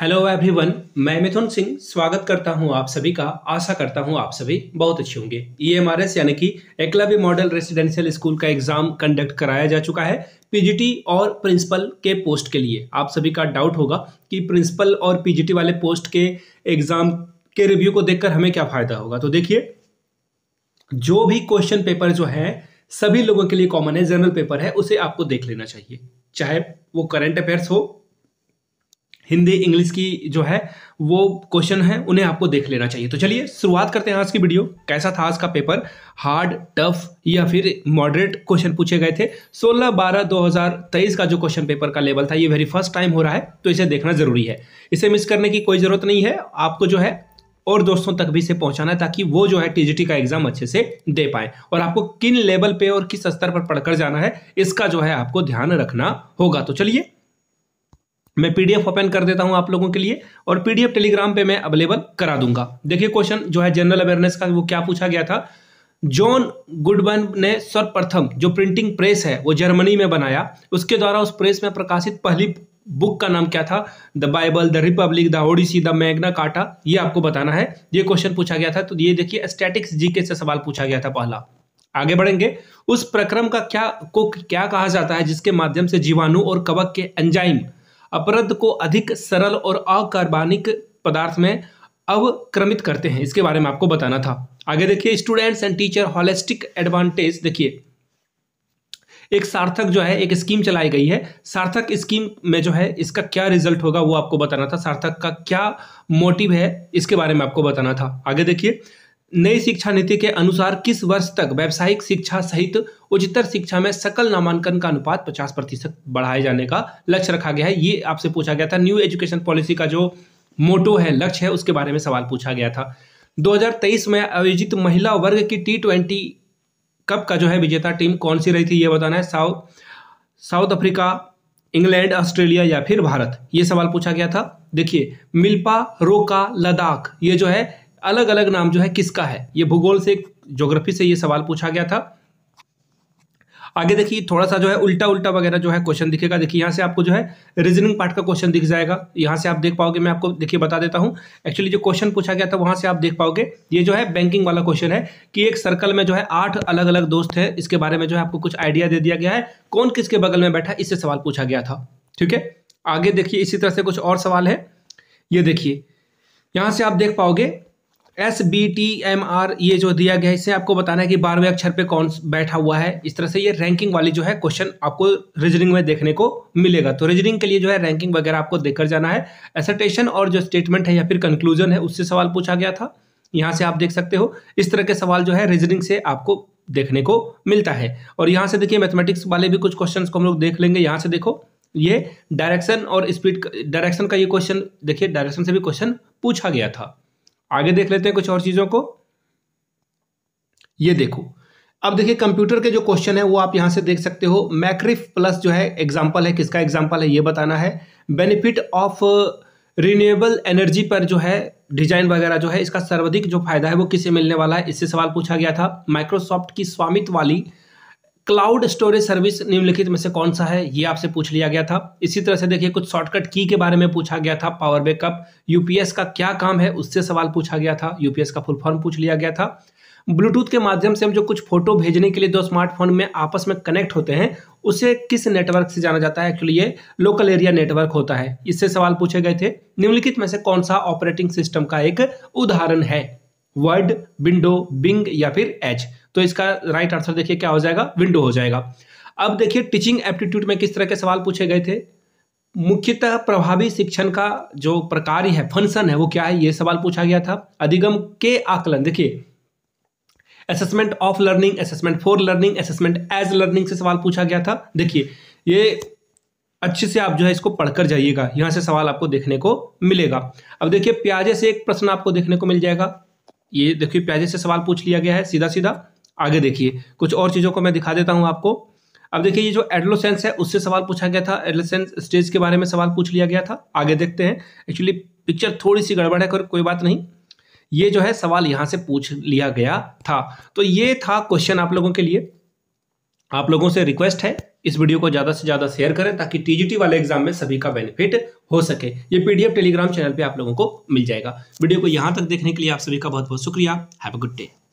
hello everyone मैं मिथुन सिंह स्वागत करता हूं आप सभी का आशा करता हूं आप सभी बहुत अच्छे होंगे ई एम आर एस यानी कि एकलव्य मॉडल रेसिडेंशियल स्कूल का एग्जाम कंडक्ट कराया जा चुका है पीजीटी और प्रिंसिपल के पोस्ट के लिए आप सभी का डाउट होगा कि प्रिंसिपल और पीजीटी वाले पोस्ट के एग्जाम के रिव्यू को देखकर हमें क्या फायदा होगा तो देखिए जो भी क्वेश्चन पेपर जो है सभी लोगों के लिए कॉमन है जनरल पेपर है उसे आपको देख लेना चाहिए चाहे वो करंट अफेयर्स हो हिंदी इंग्लिश की जो है वो क्वेश्चन है उन्हें आपको देख लेना चाहिए तो चलिए शुरुआत करते हैं आज की वीडियो कैसा था आज का पेपर हार्ड टफ या फिर मॉडरेट क्वेश्चन पूछे गए थे 16 बारह 2023 का जो क्वेश्चन पेपर का लेवल था ये वेरी फर्स्ट टाइम हो रहा है तो इसे देखना जरूरी है इसे मिस करने की कोई ज़रूरत नहीं है आपको जो है और दोस्तों तक भी इसे पहुंचाना है ताकि वो जो है टीजीटी का एग्जाम अच्छे से दे पाए और आपको किन लेवल पे और किस स्तर पर पढ़कर जाना है इसका जो है आपको ध्यान रखना होगा तो चलिए मैं पीडीएफ ओपन कर देता हूं आप लोगों के लिए और पीडीएफ टेलीग्राम पे मैं अवेलेबल करा दूंगा देखिए क्वेश्चन जो है जनरल अवेयरनेस का वो क्या पूछा गया था जॉन गुडमैन ने सर्वप्रथम जो प्रिंटिंग प्रेस है वो जर्मनी में बनाया उसके द्वारा उस प्रेस में प्रकाशित पहली बुक का नाम क्या था the Bible the Republic the Odyssey the Magna Carta ये आपको बताना है ये क्वेश्चन पूछा गया था तो ये देखिए स्टैटिक्स जीके से सवाल पूछा गया था पहला आगे बढ़ेंगे उस प्रक्रम का क्या को क्या कहा जाता है जिसके माध्यम से जीवाणु और कवक के एंजाइम अपरद को अधिक सरल और अकार्बनिक पदार्थ में अवक्रमित करते हैं इसके बारे में आपको बताना था आगे देखिए students and teacher holistic advantage देखिए एक सार्थक जो है एक स्कीम चलाई गई है सार्थक स्कीम में जो है इसका क्या रिजल्ट होगा वो आपको बताना था सार्थक का क्या मोटिव है इसके बारे में आपको बताना था आगे देखिए नई शिक्षा नीति के अनुसार किस वर्ष तक व्यावसायिक शिक्षा सहित उच्चतर शिक्षा में सकल नामांकन का अनुपात 50 प्रतिशत बढ़ाए जाने का लक्ष्य रखा गया है ये आपसे पूछा गया था न्यू एजुकेशन पॉलिसी का जो मोटो है लक्ष्य है उसके बारे में सवाल पूछा गया था 2023 में आयोजित महिला वर्ग की टी ट्वेंटी कप का जो है विजेता टीम कौन सी रही थी ये बताना है South South Africa England Australia या फिर भारत ये सवाल पूछा गया था देखिए मिल्पा रोका लद्दाख ये जो है अलग अलग नाम जो है किसका है ये भूगोल से ज्योग्राफी से ये सवाल पूछा गया था आगे देखिए थोड़ा सा जो है उल्टा उल्टा वगैरह जो है क्वेश्चन दिखेगा देखिए यहाँ से आपको जो है रीजनिंग पार्ट का क्वेश्चन दिख जाएगा यहाँ से आप देख पाओगे मैं आपको देखिए बता देता हूँ एक्चुअली जो क्वेश्चन पूछा गया था वहाँ से आप देख पाओगे ये जो है बैंकिंग वाला क्वेश्चन है कि एक सर्कल में जो है आठ अलग अलग दोस्त है इसके बारे में जो है आपको कुछ आइडिया दे दिया गया है कौन किसके बगल में बैठा इससे सवाल पूछा गया था ठीक है आगे देखिए इसी तरह से कुछ और सवाल है ये देखिए यहाँ से आप देख पाओगे S B T M R ये जो दिया गया है इसे आपको बताना है कि बारहवें अक्षर पे कौन बैठा हुआ है इस तरह से ये रैंकिंग वाली जो है क्वेश्चन आपको रीजनिंग में देखने को मिलेगा तो रीजनिंग के लिए जो है रैंकिंग वगैरह आपको देखकर जाना है एसर्टेशन और जो स्टेटमेंट है या फिर कंक्लूजन है उससे सवाल पूछा गया था यहाँ से आप देख सकते हो इस तरह के सवाल जो है रीजनिंग से आपको देखने को मिलता है और यहाँ से देखिए मैथमेटिक्स वाले भी कुछ क्वेश्चन को हम लोग देख लेंगे यहाँ से देखो ये डायरेक्शन और स्पीड डायरेक्शन का ये क्वेश्चन देखिए डायरेक्शन से भी क्वेश्चन पूछा गया था आगे देख लेते हैं कुछ और चीज़ों को ये देखो अब देखिए कंप्यूटर के जो क्वेश्चन है वो आप यहां से देख सकते हो मैक्रिफ प्लस जो है एग्जाम्पल है किसका एग्जाम्पल है ये बताना है बेनिफिट ऑफ रिन्यूएबल एनर्जी पर जो है डिजाइन वगैरह जो है इसका सर्वाधिक जो फायदा है वो किसे मिलने वाला है इससे सवाल पूछा गया था माइक्रोसॉफ्ट की स्वामित्व वाली क्लाउड स्टोरेज सर्विस निम्नलिखित में से कौन सा है ये आपसे पूछ लिया गया था इसी तरह से देखिए कुछ शॉर्टकट की के बारे में पूछा गया था पावर बैकअप यूपीएस का क्या काम है उससे सवाल पूछा गया था यूपीएस का फुल फॉर्म पूछ लिया गया था ब्लूटूथ के माध्यम से हम जो कुछ फोटो भेजने के लिए दो स्मार्टफोन में आपस में कनेक्ट होते हैं उसे किस नेटवर्क से जाना जाता है एक्चुअली ये लोकल एरिया नेटवर्क होता है इससे सवाल पूछे गए थे निम्नलिखित में से कौन सा ऑपरेटिंग सिस्टम का एक उदाहरण है वर्ड विंडो बिंग या फिर एच तो इसका राइट आंसर देखिए क्या हो जाएगा विंडो हो जाएगा अब देखिए टीचिंग एप्टीट्यूड में किस तरह के सवाल पूछे गए थे मुख्यतः प्रभावी शिक्षण का जो प्रकार है फंक्शन है वो क्या है ये सवाल पूछा गया था अधिगम के आकलन देखिए assessment of learning assessment for learning assessment as learning से सवाल पूछा गया था देखिए ये अच्छे से आप जो है इसको पढ़कर जाइएगा यहां से सवाल आपको देखने को मिलेगा अब देखिए प्याजे से एक प्रश्न आपको देखने को मिल जाएगा ये देखिए प्याजे से सवाल पूछ लिया गया है सीधा सीधा आगे देखिए कुछ और चीज़ों को मैं दिखा देता हूँ आपको अब देखिए ये जो एडलोसेंस है उससे सवाल पूछा गया था एडलोसेंस स्टेज के बारे में सवाल पूछ लिया गया था आगे देखते हैं एक्चुअली पिक्चर थोड़ी सी गड़बड़ है कोई बात नहीं ये जो है सवाल यहाँ से पूछ लिया गया था तो ये था क्वेश्चन आप लोगों के लिए आप लोगों से रिक्वेस्ट है इस वीडियो को ज़्यादा से ज़्यादा शेयर करें ताकि टीजीटी वाले एग्जाम में सभी का बेनिफिट हो सके ये पीडीएफ टेलीग्राम चैनल पे आप लोगों को मिल जाएगा वीडियो को यहां तक देखने के लिए आप सभी का बहुत बहुत शुक्रिया हैव अ गुड डे